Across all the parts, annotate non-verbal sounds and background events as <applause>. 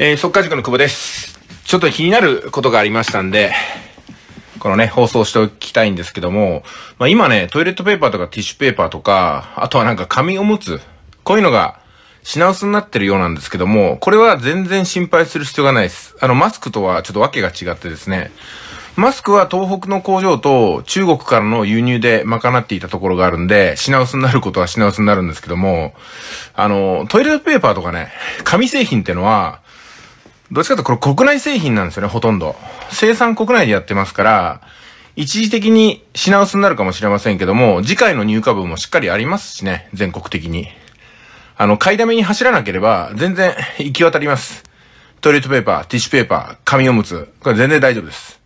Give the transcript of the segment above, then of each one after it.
えー、速稼塾の久保です。ちょっと気になることがありましたんで、このね、放送しておきたいんですけども、まあ、今ね、トイレットペーパーとかティッシュペーパーとか、あとはなんか紙おむつ、こういうのが品薄になってるようなんですけども、これは全然心配する必要がないです。あの、マスクとはちょっと訳が違ってですね、マスクは東北の工場と中国からの輸入で賄っていたところがあるんで、品薄になることは品薄になるんですけども、あの、トイレットペーパーとかね、紙製品ってのは、どっちかというとこれ国内製品なんですよね、ほとんど。生産国内でやってますから、一時的に品薄になるかもしれませんけども、次回の入荷分もしっかりありますしね、全国的に。あの、買いだめに走らなければ、全然行き渡ります。トイレットペーパー、ティッシュペーパー、紙おむつ、これ全然大丈夫です。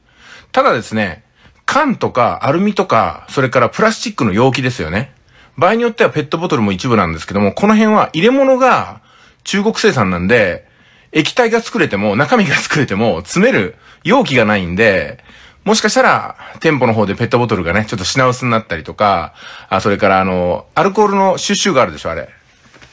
ただですね、缶とかアルミとか、それからプラスチックの容器ですよね。場合によってはペットボトルも一部なんですけども、この辺は入れ物が中国生産なんで、液体が作れても、中身が作れても、詰める容器がないんで、もしかしたら、店舗の方でペットボトルがね、ちょっと品薄になったりとか、あ、それからあの、アルコールのシュッシュがあるでしょ、あれ。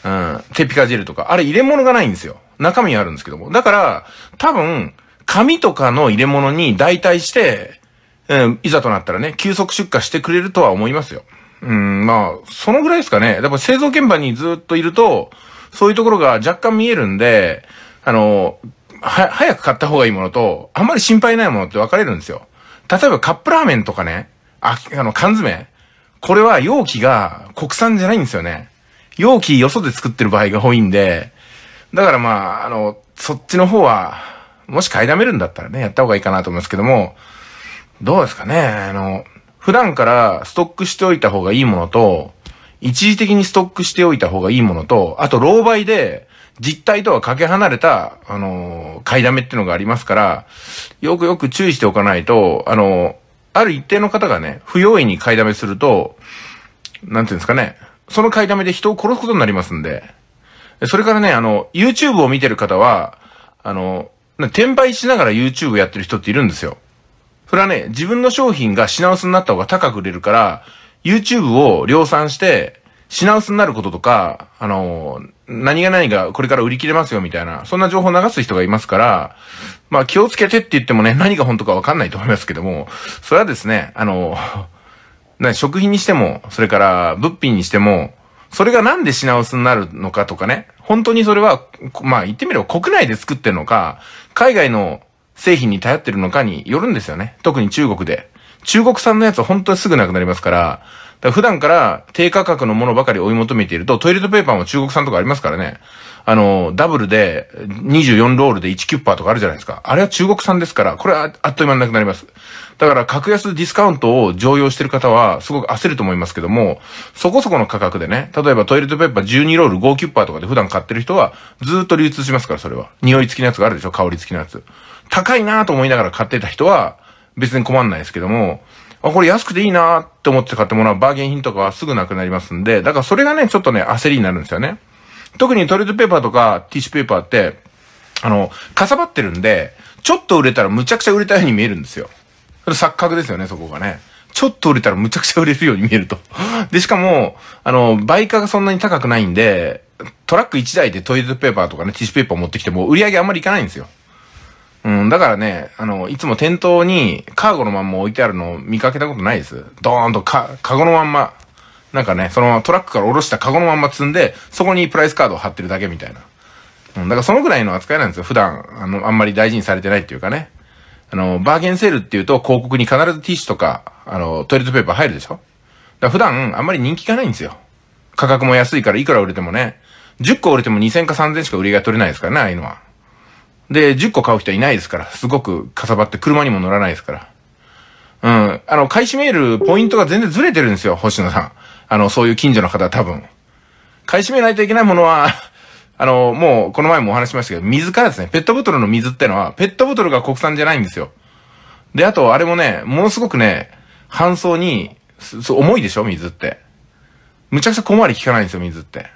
うん。テピカジェルとか。あれ入れ物がないんですよ。中身あるんですけども。だから、多分、紙とかの入れ物に代替して、うん、いざとなったらね、急速出荷してくれるとは思いますよ。うん、まあ、そのぐらいですかね。やっぱ製造現場にずっといると、そういうところが若干見えるんで、あの、は、早く買った方がいいものと、あんまり心配ないものって分かれるんですよ。例えばカップラーメンとかね、あ、あの、缶詰。これは容器が国産じゃないんですよね。容器よそで作ってる場合が多いんで、だからまあ、あの、そっちの方は、もし買いだめるんだったらね、やった方がいいかなと思いますけども、どうですかね、あの、普段からストックしておいた方がいいものと、一時的にストックしておいた方がいいものと、あと、老媒で、実態とはかけ離れた、あの、買いだめっていうのがありますから、よくよく注意しておかないと、あの、ある一定の方がね、不用意に買いだめすると、なんていうんですかね、その買いだめで人を殺すことになりますんで、それからね、あの、YouTube を見てる方は、あの、転売しながら YouTube やってる人っているんですよ。それはね、自分の商品が品薄になった方が高く売れるから、YouTube を量産して、品薄になることとか、あの、何が何がこれから売り切れますよみたいな、そんな情報を流す人がいますから、まあ気をつけてって言ってもね、何が本当かわかんないと思いますけども、それはですね、あの、食品にしても、それから物品にしても、それがなんで品薄になるのかとかね、本当にそれは、まあ言ってみれば国内で作ってるのか、海外の製品に頼ってるのかによるんですよね。特に中国で。中国産のやつは本当にすぐなくなりますから、だ普段から低価格のものばかり追い求めていると、トイレットペーパーも中国産とかありますからね。あの、ダブルで24ロールで1キュッパーとかあるじゃないですか。あれは中国産ですから、これはあっという間になくなります。だから格安ディスカウントを常用してる方はすごく焦ると思いますけども、そこそこの価格でね、例えばトイレットペーパー12ロール5キュッパーとかで普段買ってる人はずっと流通しますから、それは。匂い付きのやつがあるでしょ、香り付きのやつ。高いなと思いながら買ってた人は別に困んないですけども、あ、これ安くていいなって思って買ってもらうバーゲン品とかはすぐなくなりますんで、だからそれがね、ちょっとね、焦りになるんですよね。特にトイレットペーパーとかティッシュペーパーって、あの、かさばってるんで、ちょっと売れたらむちゃくちゃ売れたように見えるんですよ。それ錯覚ですよね、そこがね。ちょっと売れたらむちゃくちゃ売れるように見えると。で、しかも、あの、売価がそんなに高くないんで、トラック1台でトイレットペーパーとかね、ティッシュペーパー持ってきても売り上げあんまりいかないんですよ。うん、だからね、あの、いつも店頭にカーゴのまんま置いてあるのを見かけたことないです。ドーンとか、カゴのまんま、なんかね、そのままトラックから下ろしたカゴのまんま積んで、そこにプライスカードを貼ってるだけみたいな。うん、だからそのぐらいの扱いなんですよ。普段、あの、あんまり大事にされてないっていうかね。あの、バーゲンセールっていうと広告に必ずティッシュとか、あの、トイレットペーパー入るでしょだ普段あんまり人気がないんですよ。価格も安いからいくら売れてもね。10個売れても2000か3000しか売りが取れないですからね、ああいうのは。で、10個買う人はいないですから。すごくかさばって車にも乗らないですから。うん。あの、開始メール、ポイントが全然ずれてるんですよ、星野さん。あの、そういう近所の方多分。買い占めないといけないものは <laughs> あの、もう、この前もお話しましたけど、水からですね、ペットボトルの水ってのは、ペットボトルが国産じゃないんですよ。で、あと、あれもね、ものすごくね、搬送に、重いでしょ、水って。むちゃくちゃ小回り効かないんですよ、水って。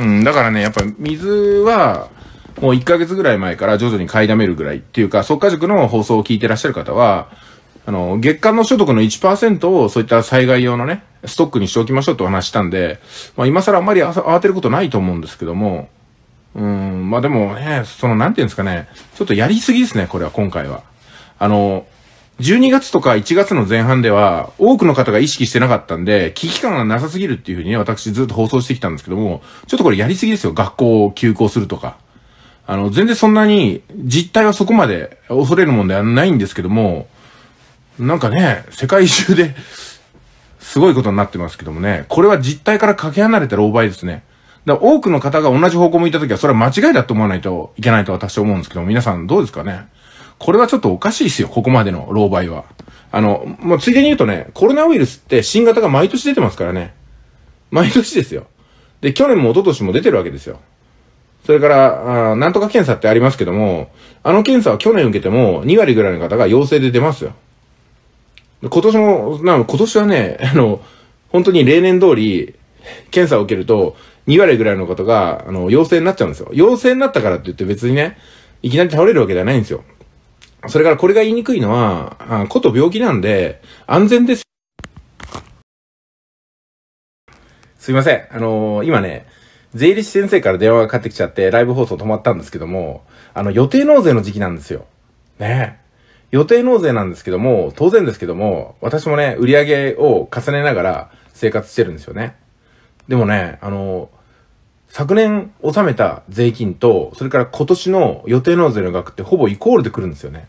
うん、だからね、やっぱ水は、もう1ヶ月ぐらい前から徐々に買いだめるぐらいっていうか、即価塾の放送を聞いてらっしゃる方は、あの、月間の所得の1%をそういった災害用のね、ストックにしておきましょうと話したんで、まあ今更あんまり慌てることないと思うんですけども、うん、まあでもね、その、なんていうんですかね、ちょっとやりすぎですね、これは今回は。あの、12月とか1月の前半では、多くの方が意識してなかったんで、危機感がなさすぎるっていうふうにね、私ずっと放送してきたんですけども、ちょっとこれやりすぎですよ、学校を休校するとか。あの、全然そんなに、実態はそこまで恐れるもんではないんですけども、なんかね、世界中ですごいことになってますけどもね、これは実態からかけ離れた狼狽ですね。だ多くの方が同じ方向向いた時は、それは間違いだと思わないといけないと私は思うんですけども、皆さんどうですかねこれはちょっとおかしいですよ、ここまでの狼狽は。あの、もうついでに言うとね、コロナウイルスって新型が毎年出てますからね。毎年ですよ。で、去年も一昨年も出てるわけですよ。それから、あなんとか検査ってありますけども、あの検査は去年受けても2割ぐらいの方が陽性で出ますよ。今年も、な今年はね、あの、本当に例年通り、検査を受けると、2割ぐらいの方が、あの、陽性になっちゃうんですよ。陽性になったからって言って別にね、いきなり倒れるわけではないんですよ。それからこれが言いにくいのは、あこと病気なんで、安全です。すいません。あのー、今ね、税理士先生から電話がかかってきちゃって、ライブ放送止まったんですけども、あの、予定納税の時期なんですよ。ね予定納税なんですけども、当然ですけども、私もね、売り上げを重ねながら生活してるんですよね。でもね、あの、昨年納めた税金と、それから今年の予定納税の額ってほぼイコールでくるんですよね。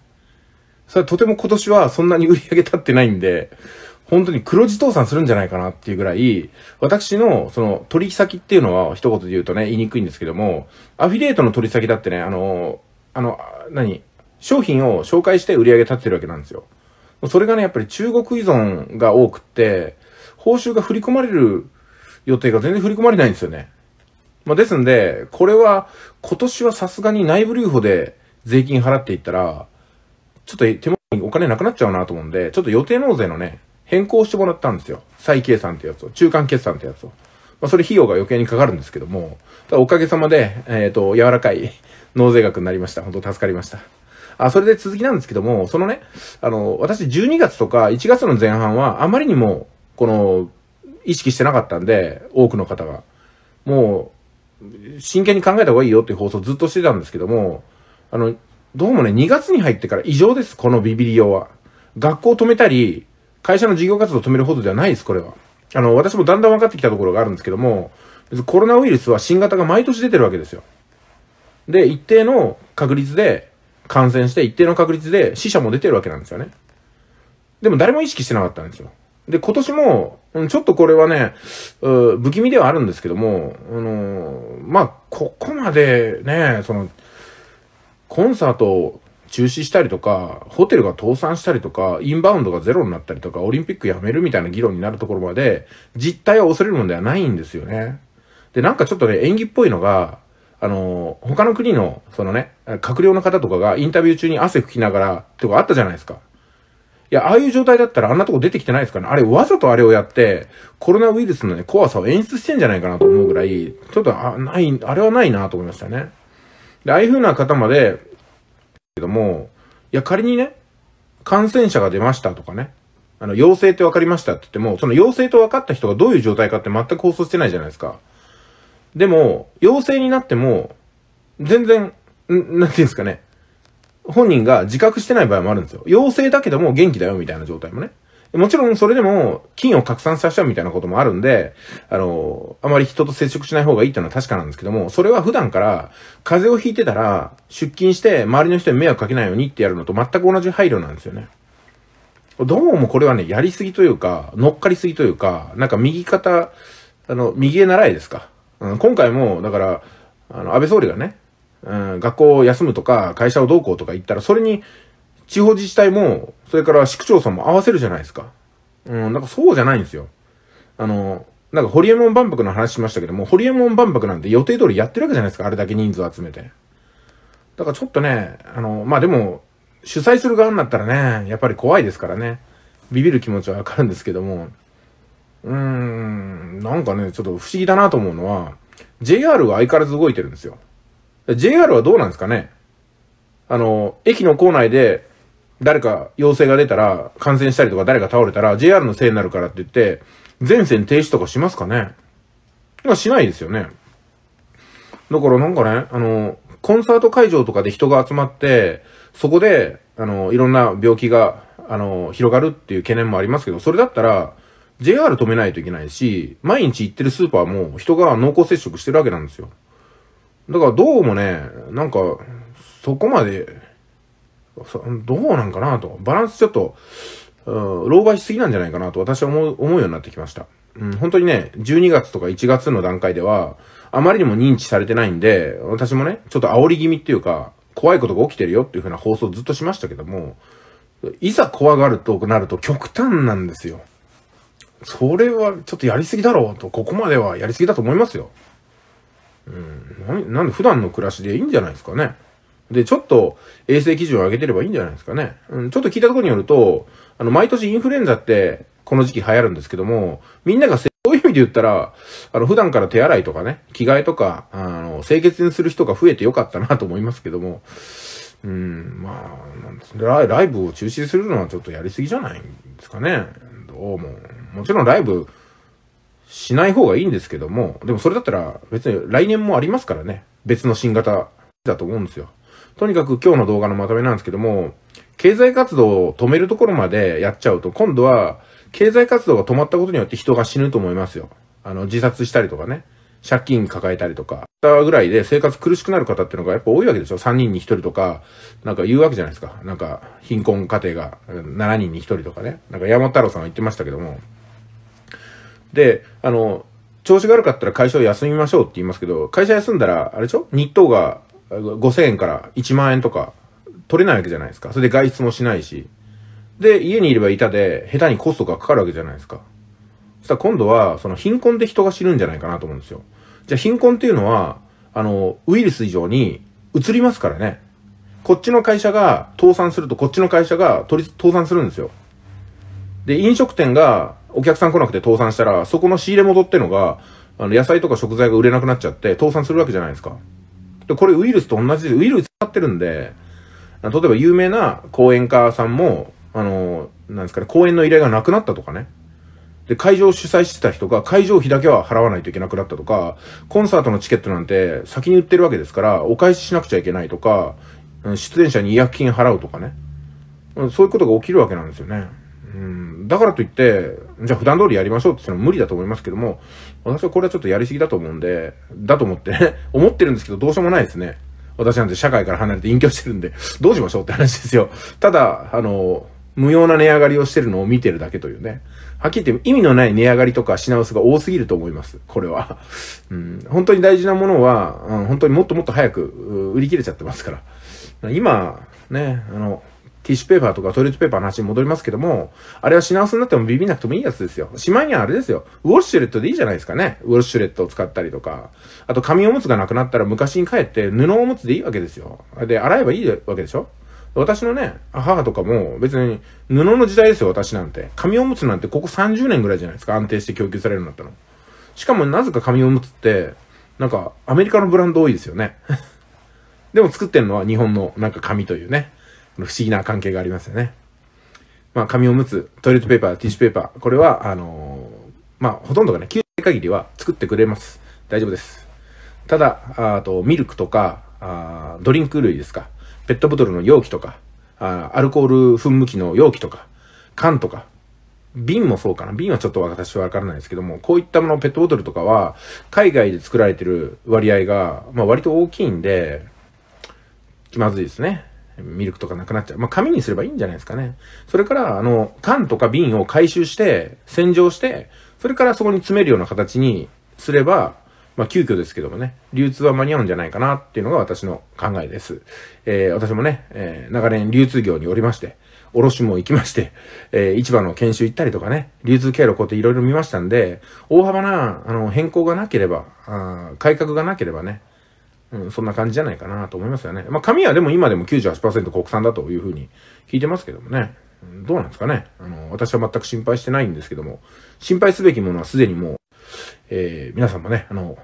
それはとても今年はそんなに売り上げ立ってないんで、本当に黒字倒産するんじゃないかなっていうぐらい、私の、その、取引先っていうのは、一言で言うとね、言いにくいんですけども、アフィリエイトの取引先だってね、あの、あの、何商品を紹介して売り上げ立ててるわけなんですよ。それがね、やっぱり中国依存が多くって、報酬が振り込まれる予定が全然振り込まれないんですよね。まあ、ですんで、これは、今年はさすがに内部留保で税金払っていったら、ちょっと手元にお金なくなっちゃうなと思うんで、ちょっと予定納税のね、変更してもらったんですよ。再計算ってやつを。中間決算ってやつを。まあ、それ費用が余計にかかるんですけども、ただおかげさまで、えっ、ー、と、柔らかい <laughs> 納税額になりました。本当助かりました。あ、それで続きなんですけども、そのね、あの、私12月とか1月の前半はあまりにも、この、意識してなかったんで、多くの方が。もう、真剣に考えた方がいいよっていう放送ずっとしてたんですけども、あの、どうもね、2月に入ってから異常です、このビビリ用は。学校止めたり、会社の事業活動を止めるほどではないです、これは。あの、私もだんだん分かってきたところがあるんですけども、別にコロナウイルスは新型が毎年出てるわけですよ。で、一定の確率で感染して、一定の確率で死者も出てるわけなんですよね。でも誰も意識してなかったんですよ。で、今年も、ちょっとこれはね、う不気味ではあるんですけども、あのー、まあ、ここまでね、その、コンサート中止したりとか、ホテルが倒産したりとか、インバウンドがゼロになったりとか、オリンピックやめるみたいな議論になるところまで、実態は恐れるものではないんですよね。で、なんかちょっとね、演技っぽいのが、あの、他の国の、そのね、閣僚の方とかがインタビュー中に汗拭きながら、とかあったじゃないですか。いや、ああいう状態だったらあんなとこ出てきてないですからね。あれ、わざとあれをやって、コロナウイルスのね、怖さを演出してんじゃないかなと思うぐらい、ちょっと、あ、ない、あれはないなと思いましたね。で、ああいう風な方まで、けども、いや、仮にね、感染者が出ましたとかね、あの、陽性って分かりましたって言っても、その陽性と分かった人がどういう状態かって全く放送してないじゃないですか。でも、陽性になっても、全然、なんていうんですかね、本人が自覚してない場合もあるんですよ。陽性だけども元気だよみたいな状態もね。もちろんそれでも菌を拡散させちゃうみたいなこともあるんで、あの、あまり人と接触しない方がいいっていうのは確かなんですけども、それは普段から風邪をひいてたら出勤して周りの人に迷惑かけないようにってやるのと全く同じ配慮なんですよね。どうもこれはね、やりすぎというか、乗っかりすぎというか、なんか右肩、あの、右へ習いですか。うん、今回も、だから、あの、安倍総理がね、うん、学校を休むとか、会社をどうこうとか言ったら、それに地方自治体も、それから市区町村も合わせるじゃないですか。うん、なんかそうじゃないんですよ。あの、なんかホリエモン万博の話しましたけども、ホリエモン万博なんて予定通りやってるわけじゃないですか、あれだけ人数集めて。だからちょっとね、あの、まあ、でも、主催する側になったらね、やっぱり怖いですからね。ビビる気持ちはわかるんですけども、うーん、なんかね、ちょっと不思議だなと思うのは、JR は相変わらず動いてるんですよ。JR はどうなんですかねあの、駅の構内で誰か陽性が出たら、感染したりとか誰か倒れたら、JR のせいになるからって言って、全線停止とかしますかねましないですよね。だからなんかね、あの、コンサート会場とかで人が集まって、そこで、あの、いろんな病気が、あの、広がるっていう懸念もありますけど、それだったら、JR 止めないといけないし、毎日行ってるスーパーも人が濃厚接触してるわけなんですよ。だからどうもね、なんか、そこまでどうなんかなと。バランスちょっと、うん、老害しすぎなんじゃないかなと私は思う、思うようになってきました。うん、本当にね、12月とか1月の段階では、あまりにも認知されてないんで、私もね、ちょっと煽り気味っていうか、怖いことが起きてるよっていうふうな放送ずっとしましたけども、いざ怖がるとなると極端なんですよ。それはちょっとやりすぎだろうと、ここまではやりすぎだと思いますよ。うん、ななんで普段の暮らしでいいんじゃないですかね。で、ちょっと衛生基準を上げてればいいんじゃないですかね。うん、ちょっと聞いたところによると、あの、毎年インフルエンザって、この時期流行るんですけども、みんながそういう意味で言ったら、あの、普段から手洗いとかね、着替えとか、あの、清潔にする人が増えてよかったなと思いますけども、うん、まあ、ラライブを中止するのはちょっとやりすぎじゃないんですかね。どうも。もちろんライブしない方がいいんですけども、でもそれだったら別に来年もありますからね。別の新型だと思うんですよ。とにかく今日の動画のまとめなんですけども、経済活動を止めるところまでやっちゃうと、今度は、経済活動が止まったことによって人が死ぬと思いますよ。あの、自殺したりとかね。借金抱えたりとか、ぐらいで生活苦しくなる方っていうのがやっぱ多いわけでしょ ?3 人に1人とか、なんか言うわけじゃないですか。なんか、貧困家庭が7人に1人とかね。なんか山太郎さんは言ってましたけども。で、あの、調子が悪かったら会社を休みましょうって言いますけど、会社休んだら、あれでしょ日当が5000円から1万円とか取れないわけじゃないですか。それで外出もしないし。で、家にいれば板で下手にコストがかかるわけじゃないですか。そしたら今度は、その貧困で人が死ぬんじゃないかなと思うんですよ。じゃあ貧困っていうのは、あの、ウイルス以上に移りますからね。こっちの会社が倒産するとこっちの会社が取り倒産するんですよ。で、飲食店がお客さん来なくて倒産したら、そこの仕入れ元ってのが、あの、野菜とか食材が売れなくなっちゃって倒産するわけじゃないですか。で、これウイルスと同じで、ウイルス使ってるんで、例えば有名な講演家さんも、あの、なんですかね、講演の依頼がなくなったとかね。で、会場を主催してた人が会場費だけは払わないといけなくなったとか、コンサートのチケットなんて先に売ってるわけですから、お返ししなくちゃいけないとか、出演者に違約金払うとかね。そういうことが起きるわけなんですよね。うん、だからといって、じゃあ普段通りやりましょうって言っのは無理だと思いますけども、私はこれはちょっとやりすぎだと思うんで、だと思って、ね、<laughs> 思ってるんですけど、どうしようもないですね。私なんて社会から離れて隠居してるんで、どうしましょうって話ですよ。ただ、あの、無用な値上がりをしてるのを見てるだけというね。はっきり言って意味のない値上がりとか品薄が多すぎると思います。これは。うん、本当に大事なものは、うん、本当にもっともっと早く売り切れちゃってますから。今、ね、あの、ティッシュペーパーとかトイレットペーパーの話に戻りますけども、あれは品薄になってもビビんなくてもいいやつですよ。しまいにはあれですよ。ウォッシュレットでいいじゃないですかね。ウォッシュレットを使ったりとか。あと、紙おむつがなくなったら昔に帰って布おむつでいいわけですよ。で、洗えばいいわけでしょ私のね、母とかも別に布の時代ですよ、私なんて。紙おむつなんてここ30年ぐらいじゃないですか。安定して供給されるようになったの。しかもなぜか紙おむつって、なんかアメリカのブランド多いですよね。<laughs> でも作ってるのは日本のなんか紙というね。不思議な関係がありますよね。まあ、紙おむつ、トイレットペーパー、ティッシュペーパー、これは、あのー、まあ、ほとんどがね、9限りは作ってくれます。大丈夫です。ただ、あと、ミルクとか、あドリンク類ですか、ペットボトルの容器とか、あアルコール噴霧器の容器とか、缶とか、瓶もそうかな。瓶はちょっと私はわからないですけども、こういったもの、ペットボトルとかは、海外で作られてる割合が、まあ割と大きいんで、気まずいですね。ミルクとかなくなっちゃう。まあ、紙にすればいいんじゃないですかね。それから、あの、缶とか瓶を回収して、洗浄して、それからそこに詰めるような形にすれば、まあ、急遽ですけどもね、流通は間に合うんじゃないかなっていうのが私の考えです。えー、私もね、えー、長年流通業におりまして、卸も行きまして、えー、市場の研修行ったりとかね、流通経路こうやっていろいろ見ましたんで、大幅な、あの、変更がなければ、あ改革がなければね、うん、そんな感じじゃないかなと思いますよね。まあ、紙はでも今でも98%国産だというふうに聞いてますけどもね。どうなんですかね。あの、私は全く心配してないんですけども、心配すべきものはすでにもう、えー、皆さんもね、あの、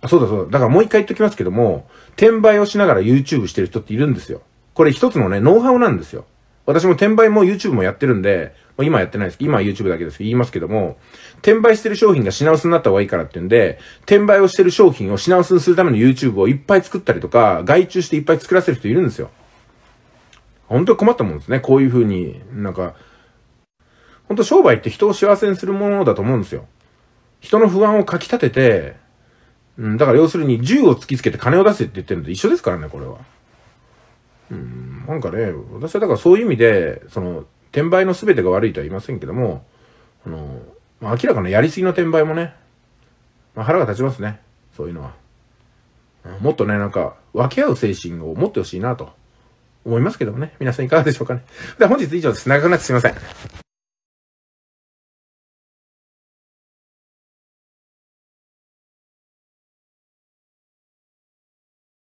あ、そうだそうだ。だからもう一回言っときますけども、転売をしながら YouTube してる人っているんですよ。これ一つのね、ノウハウなんですよ。私も転売も YouTube もやってるんで、今やってないです。今は YouTube だけです言いますけども、転売してる商品が品薄になった方がいいからって言うんで、転売をしてる商品を品薄にするための YouTube をいっぱい作ったりとか、外注していっぱい作らせる人いるんですよ。本当に困ったもんですね。こういう風に、なんか、本当商売って人を幸せにするものだと思うんですよ。人の不安をかき立てて、うん、だから要するに銃を突きつけて金を出せって言ってるのと一緒ですからね、これは。うんなんかね、私はだからそういう意味で、その、転売の全てが悪いとは言いませんけども、あの、まあ、明らかなやりすぎの転売もね、まあ、腹が立ちますね。そういうのは。もっとね、なんか、分け合う精神を持ってほしいなと思いますけどもね。皆さんいかがでしょうかね。では本日以上です。長くなってすいません。